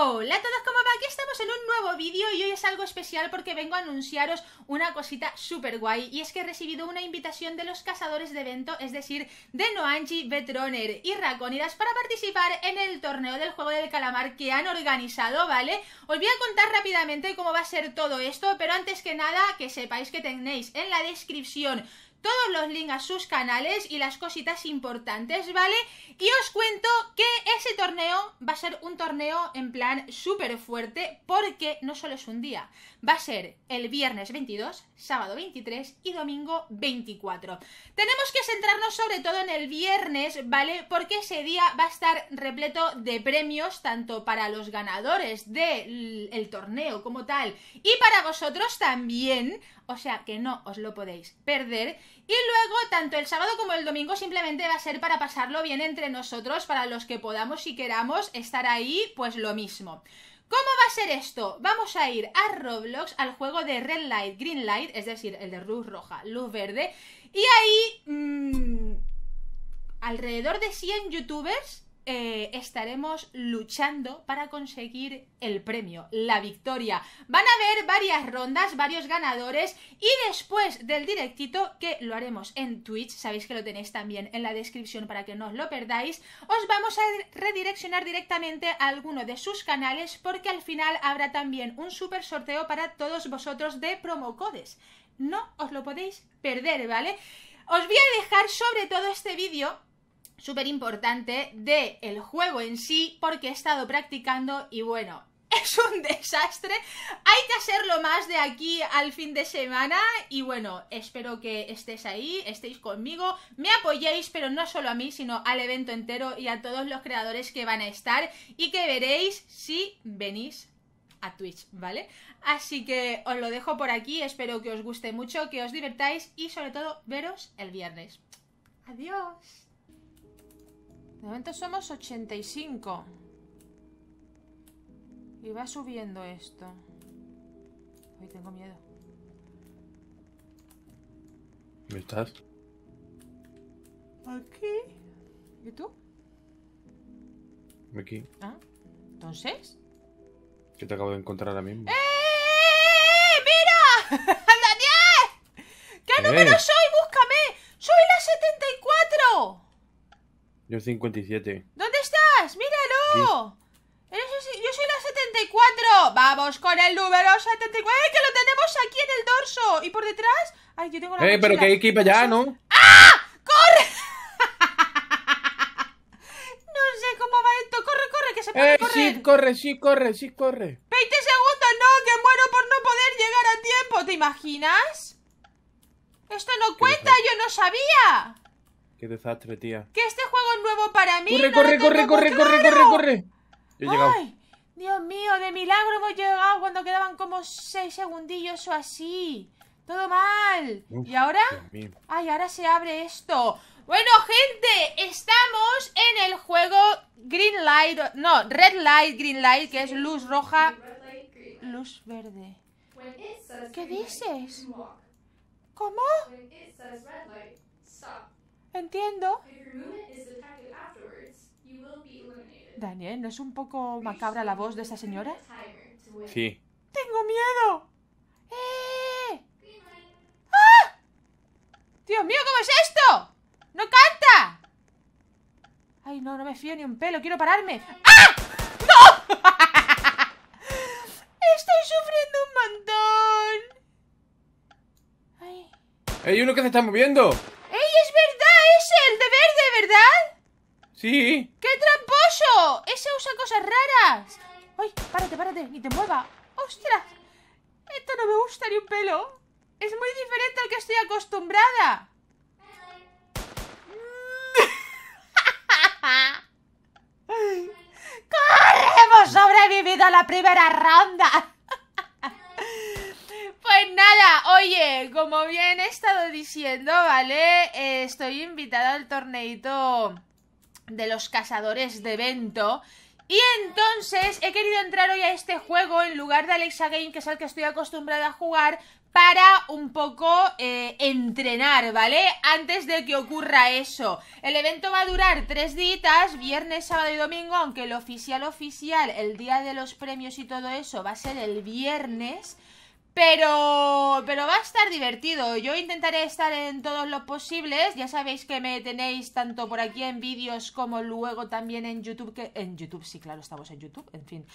Hola a todos, ¿cómo va? Aquí estamos en un nuevo vídeo y hoy es algo especial porque vengo a anunciaros una cosita súper guay y es que he recibido una invitación de los cazadores de evento, es decir, de Noanji, Betroner y Raconidas para participar en el torneo del juego del calamar que han organizado, ¿vale? Os voy a contar rápidamente cómo va a ser todo esto, pero antes que nada que sepáis que tenéis en la descripción todos los links a sus canales y las cositas importantes, ¿vale? Y os cuento que ese torneo va a ser un torneo en plan súper fuerte porque no solo es un día, va a ser el viernes 22, sábado 23 y domingo 24. Tenemos que centrarnos sobre todo en el viernes, ¿vale? Porque ese día va a estar repleto de premios tanto para los ganadores del torneo como tal y para vosotros también, o sea que no os lo podéis perder. Y luego, tanto el sábado como el domingo simplemente va a ser para pasarlo bien entre nosotros, para los que podamos y queramos estar ahí, pues lo mismo. ¿Cómo va a ser esto? Vamos a ir a Roblox, al juego de Red Light, Green Light, es decir, el de luz roja, luz verde. Y ahí... Mm, alrededor de 100 youtubers eh, estaremos luchando para conseguir el premio, la victoria. Van a haber varias rondas, varios ganadores y después del directito, que lo haremos en Twitch, sabéis que lo tenéis también en la descripción para que no os lo perdáis, os vamos a redireccionar directamente a alguno de sus canales porque al final habrá también un super sorteo para todos vosotros de promocodes. No os lo podéis perder, ¿vale? Os voy a dejar sobre todo este vídeo súper importante del juego en sí, porque he estado practicando y bueno, es un desastre. Hay que hacerlo más de aquí al fin de semana. Y bueno, espero que estéis ahí, estéis conmigo, me apoyéis, pero no solo a mí, sino al evento entero y a todos los creadores que van a estar y que veréis si venís a Twitch, ¿vale? Así que os lo dejo por aquí, espero que os guste mucho, que os divertáis y sobre todo veros el viernes. Adiós. De momento somos 85. Y va subiendo esto. Hoy tengo miedo. ¿Dónde estás? Aquí. ¿Y tú? Aquí. Ah, entonces. Que te acabo de encontrar ahora mismo? ¡Eh! eh, eh mira 10! ¡Qué número soy? ¡Búscame! ¡Soy la 74! Yo 57. ¿Dónde estás? ¡Míralo! Yo soy la 74. Vamos con el número 74. ¡Eh, que lo tenemos aquí en el dorso! ¿Y por detrás? Ay, yo tengo la Eh, pero que hay ya, ¿no? ¡Ah! ¡Corre! no sé cómo va esto. ¡Corre, corre! Que se puede eh, correr. Sí, corre, sí, corre, sí, corre. 20 segundos, no, que muero por no poder llegar a tiempo. ¿Te imaginas? Esto no cuenta, yo no sabía. Qué desastre, tía. Que este juego es nuevo para mí. Corre, corre, corre, corre, corre, corre, corre. Ay, Dios mío, de milagro hemos llegado cuando quedaban como seis segundillos o así. Todo mal. ¿Y ahora? Ay, ahora se abre esto. Bueno, gente, estamos en el juego Green Light, no, Red Light, Green Light, que es luz roja, luz verde. ¿Qué dices? ¿Cómo? Entiendo. Daniel, ¿no es un poco macabra la voz de esa señora? Sí. ¡Tengo miedo! ¡Eh! ¡Ah! ¡Dios mío, cómo es esto! ¡No canta! Ay, no, no me fío ni un pelo, quiero pararme. ¡Ah! ¡No! Estoy sufriendo un montón. Ay. ¡Hay uno que se está moviendo! Sí. ¡Qué tramposo! Ese usa cosas raras. ¡Ay, párate, párate! ¡Ni te mueva! ¡Ostras! Esto no me gusta ni un pelo. Es muy diferente al que estoy acostumbrada. ¡Corremos sobrevivido a la primera ronda! Pues nada, oye, como bien he estado diciendo, ¿vale? Eh, estoy invitada al torneito de los cazadores de evento. Y entonces he querido entrar hoy a este juego en lugar de Alexa Game, que es al que estoy acostumbrada a jugar, para un poco eh, entrenar, ¿vale? Antes de que ocurra eso. El evento va a durar tres días, viernes, sábado y domingo, aunque el oficial oficial, el día de los premios y todo eso, va a ser el viernes. Pero, pero va a estar divertido. Yo intentaré estar en todos los posibles. Ya sabéis que me tenéis tanto por aquí en vídeos como luego también en YouTube. Que, en YouTube, sí, claro, estamos en YouTube, en fin.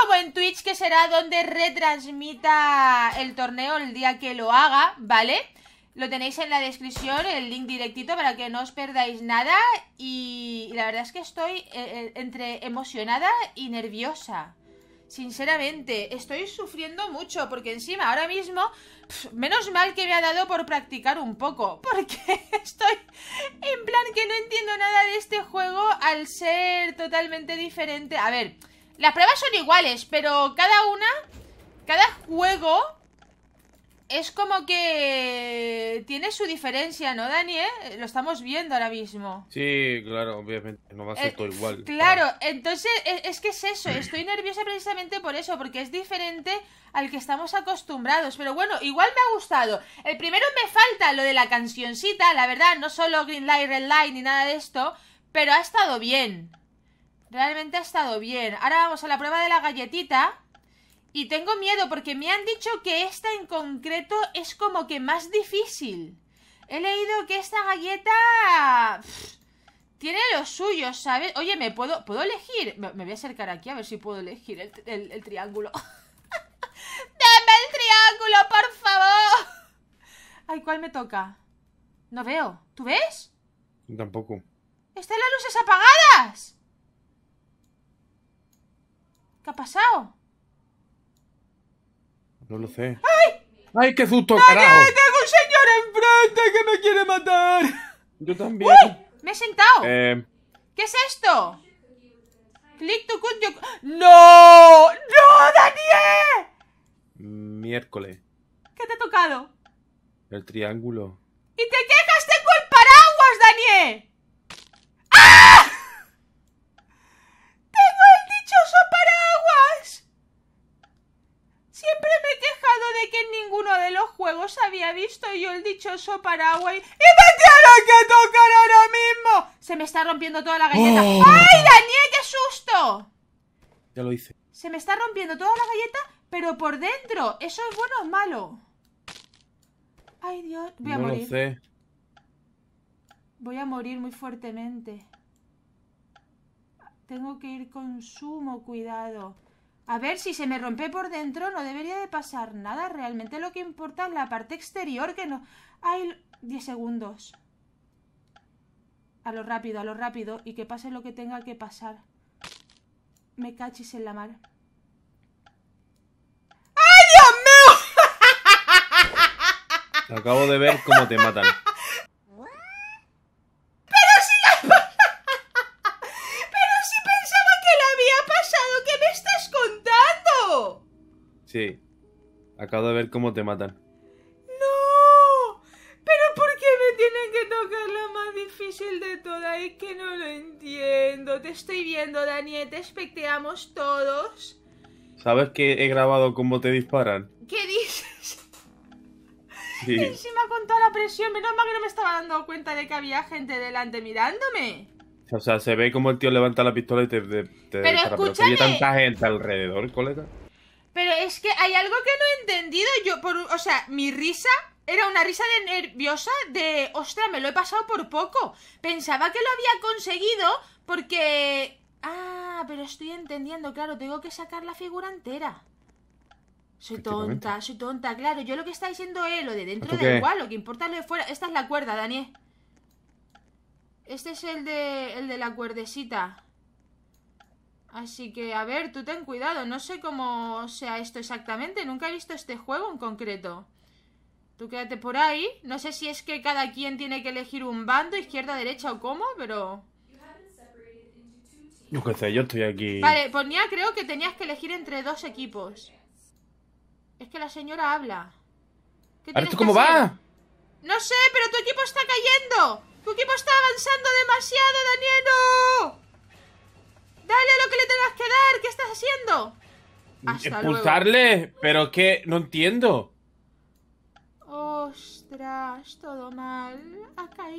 Como en Twitch, que será donde retransmita el torneo el día que lo haga, ¿vale? Lo tenéis en la descripción, el link directito para que no os perdáis nada. Y, la verdad es que estoy eh, eh, entre emocionada y nerviosa. Sinceramente, estoy sufriendo mucho porque encima ahora mismo, menos mal que me ha dado por practicar un poco, porque estoy en plan que no entiendo nada de este juego al ser totalmente diferente. A ver, las pruebas son iguales, pero cada una, cada juego es como que tiene su diferencia, ¿no, Dani? Eh? Lo estamos viendo ahora mismo. Sí, claro, obviamente, no va a ser eh, todo igual. Claro, entonces es, es, que es eso, estoy nerviosa precisamente por eso, porque es diferente al que estamos acostumbrados. Pero bueno, igual me ha gustado. El primero me falta lo de la cancioncita, la verdad, no solo Green Light, Red Light ni nada de esto, pero ha estado bien. Realmente ha estado bien. Ahora vamos a la prueba de la galletita. Y tengo miedo porque me han dicho que esta en concreto es como que más difícil. He leído que esta galleta... tiene los suyos, ¿sabes? Oye, ¿me puedo, ¿puedo elegir? Me, voy a acercar aquí a ver si puedo elegir el, triángulo. ¡Deme el triángulo, por favor! Ay, ¿cuál me toca? No veo. ¿Tú ves? Tampoco. ¿Están las luces apagadas? ¿Qué ha pasado? No lo sé. ¡Ay! ¡Ay, qué susto, carajo! ¡Ay, tengo un señor enfrente que me quiere matar! Yo también. ¡Uy! ¡Me he sentado! Eh. ¿Qué es esto? Click to cut your... ¡No! ¡No, Daniel! Miércoles. ¿Qué te ha tocado? El triángulo. Y te había visto yo el dichoso Paraguay y me tienen que tocar ahora mismo. Se me está rompiendo toda la galleta. Oh. ¡Ay, Daniel, qué susto! Ya lo hice. Se me está rompiendo toda la galleta, pero por dentro. ¿Eso es bueno o es malo? Ay, Dios. Voy a morir. Voy a morir muy fuertemente. Tengo que ir con sumo cuidado. A ver, si se me rompe por dentro no debería de pasar nada. Realmente lo que importa es la parte exterior que no... Hay 10 segundos. A lo rápido, a lo rápido. Y que pase lo que tenga que pasar. Me cachis en la mar. ¡Ay, Dios mío! Acabo de ver cómo te matan. Acabo de ver cómo te matan. ¡No! ¿Pero por qué me tienen que tocar la más difícil de todas? Es que no lo entiendo. Te estoy viendo, Daniel. Te especteamos todos. ¿Sabes que he grabado cómo te disparan? ¿Qué dices? Encima con toda la presión, menos mal que no me estaba dando cuenta de que había gente delante mirándome. O sea, se ve como el tío levanta la pistola y te... te, Pero escúchame. Hay tanta gente alrededor, colega. Pero es que hay algo que no he entendido. Yo, por, o sea, mi risa era una risa de nerviosa de, ostras, me lo he pasado por poco. Pensaba que lo había conseguido porque... Ah, pero estoy entendiendo, claro, tengo que sacar la figura entera. Soy tonta, soy tonta, claro. Yo lo que está diciendo es lo de dentro del cual lo que importa es lo de fuera. Esta es la cuerda, Daniel. Este es el de, el de la cuerdecita. Así que, a ver, tú ten cuidado. No sé cómo sea esto exactamente. Nunca he visto este juego en concreto. Tú quédate por ahí. No sé si es que cada quien tiene que elegir un bando, izquierda, derecha o cómo, pero... Yo yo estoy aquí. Vale, ponía, creo que tenías que elegir entre dos equipos. Es que la señora habla. ¿Qué ¿A cómo va? No sé, pero tu equipo está cayendo. Tu equipo está avanzando demasiado, Daniel. expulsarle, pero que no entiendo. Ostras, todo mal.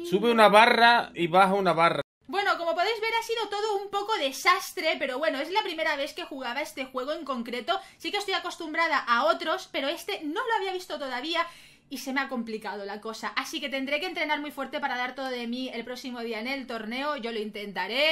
Sube una barra y baja una barra. Bueno, como podéis ver ha sido todo un poco desastre, pero bueno, es la primera vez que jugaba este juego en concreto. Sí que estoy acostumbrada a otros, pero este no lo había visto todavía y se me ha complicado la cosa. Así que tendré que entrenar muy fuerte para dar todo de mí el próximo día en el torneo. Yo lo intentaré.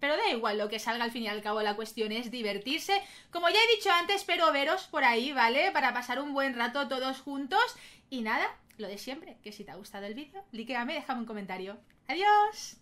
Pero da igual lo que salga al fin y al cabo, la cuestión es divertirse. Como ya he dicho antes, espero veros por ahí, ¿vale? Para pasar un buen rato todos juntos. Y nada, lo de siempre, que si te ha gustado el vídeo, y déjame un comentario. ¡Adiós!